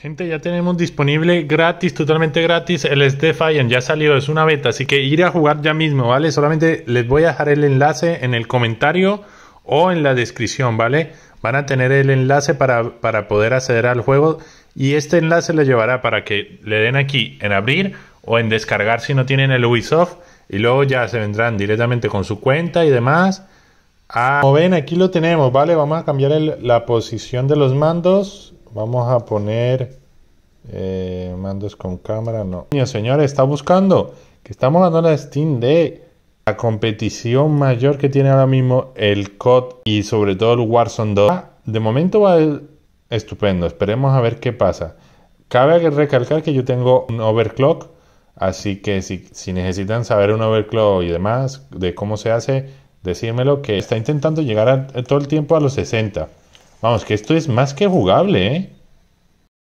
Gente, ya tenemos disponible gratis, totalmente gratis, el Stefyan ya salió, es una beta, así que ir a jugar ya mismo, ¿vale? Solamente les voy a dejar el enlace en el comentario o en la descripción, ¿vale? Van a tener el enlace para, poder acceder al juego y este enlace le llevará para que le den aquí en abrir o en descargar si no tienen el Ubisoft y luego ya se vendrán directamente con su cuenta y demás. Ah, como ven, aquí lo tenemos, ¿vale? Vamos a cambiar la posición de los mandos Vamos a poner eh, mandos con cámara, no. Señores, está buscando que estamos hablando de Steam de la competición mayor que tiene ahora mismo el COD y sobre todo el Warzone 2. Ah, de momento va estupendo, esperemos a ver qué pasa. Cabe recalcar que yo tengo un overclock, así que si, necesitan saber un overclock y demás de cómo se hace, decírmelo que está intentando llegar a, todo el tiempo a los 60. Vamos, que esto es más que jugable, ¿eh?